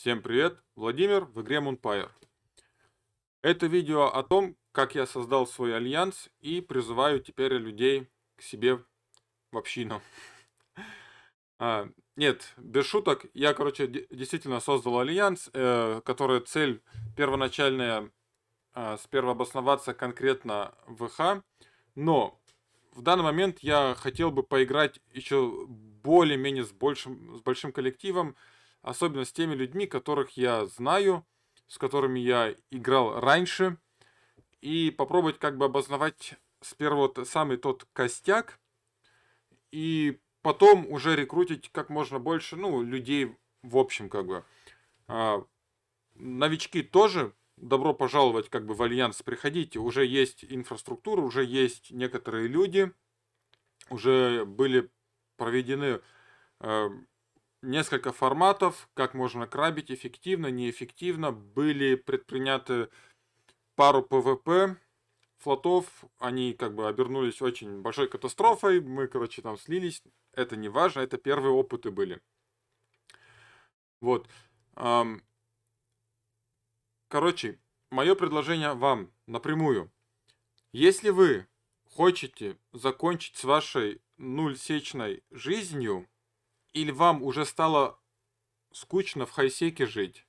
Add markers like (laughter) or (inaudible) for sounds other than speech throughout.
Всем привет, Владимир в игре Moonpire. Это видео о том, как я создал свой альянс и призываю теперь людей к себе в общину. (laughs) а, нет, без шуток, я, короче, действительно создал альянс, э, который цель первоначальная э, а, сперва обосноваться конкретно в ВХ, но в данный момент я хотел бы поиграть еще более-менее с большим, с большим коллективом, особенно с теми людьми, которых я знаю, с которыми я играл раньше, и попробовать как бы обосновать сперва вот самый тот костяк, и потом уже рекрутить как можно больше, ну, людей в общем, как бы. А, новички тоже добро пожаловать как бы в Альянс, приходите, уже есть инфраструктура, уже есть некоторые люди, уже были проведены э, несколько форматов, как можно крабить эффективно, неэффективно. Были предприняты пару ПВП флотов, они как бы обернулись очень большой катастрофой, мы, короче, там слились, это не важно, это первые опыты были. Вот. Короче, мое предложение вам напрямую. Если вы хотите закончить с вашей нульсечной жизнью, или вам уже стало скучно в хайсеке жить?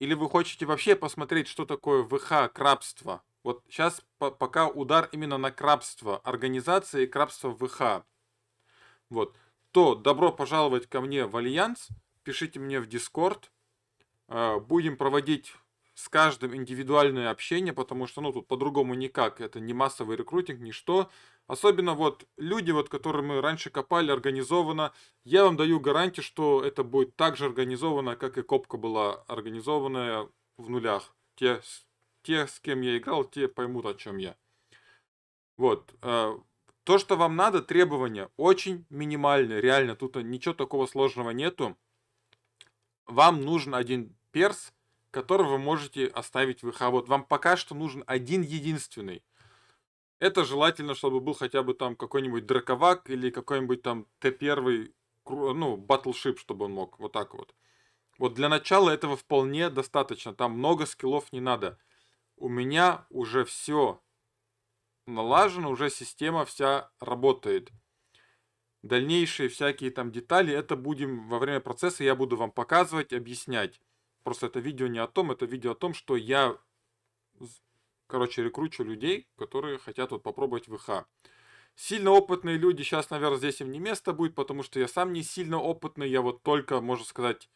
Или вы хотите вообще посмотреть, что такое ВХ, крабство? Вот сейчас по пока удар именно на крабство организации и крабство ВХ. Вот. То добро пожаловать ко мне в Альянс. Пишите мне в Дискорд. А, будем проводить с каждым индивидуальное общение, потому что, ну, тут по-другому никак, это не массовый рекрутинг, ничто. Особенно вот люди, вот, которые мы раньше копали организованно, я вам даю гарантии, что это будет так же организовано, как и копка была организованная в нулях. Те, те с кем я играл, те поймут, о чем я. Вот. Э, то, что вам надо, требования очень минимальные, реально, тут ничего такого сложного нету. Вам нужен один перс, который вы можете оставить в ИХ. А вот вам пока что нужен один единственный. Это желательно, чтобы был хотя бы там какой-нибудь драковак или какой-нибудь там Т1, ну, батлшип, чтобы он мог. Вот так вот. Вот для начала этого вполне достаточно. Там много скиллов не надо. У меня уже все налажено, уже система вся работает. Дальнейшие всякие там детали, это будем во время процесса, я буду вам показывать, объяснять. Просто это видео не о том, это видео о том, что я, короче, рекручу людей, которые хотят вот попробовать ВХ. Сильно опытные люди, сейчас, наверное, здесь им не место будет, потому что я сам не сильно опытный, я вот только, можно сказать,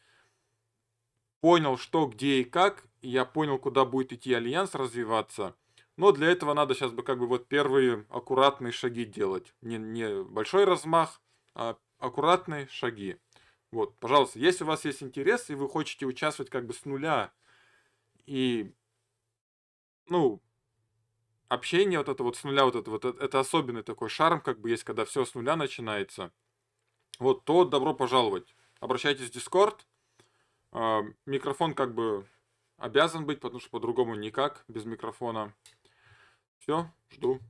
понял, что, где и как, и я понял, куда будет идти Альянс развиваться. Но для этого надо сейчас бы как бы вот первые аккуратные шаги делать. Не, не большой размах, а аккуратные шаги. Вот, пожалуйста, если у вас есть интерес, и вы хотите участвовать как бы с нуля, и, ну, общение вот это вот с нуля, вот это вот, э, это особенный такой шарм, как бы есть, когда все с нуля начинается, вот, то добро пожаловать. Обращайтесь в Discord, э, микрофон как бы обязан быть, потому что по-другому никак, без микрофона. Все, жду.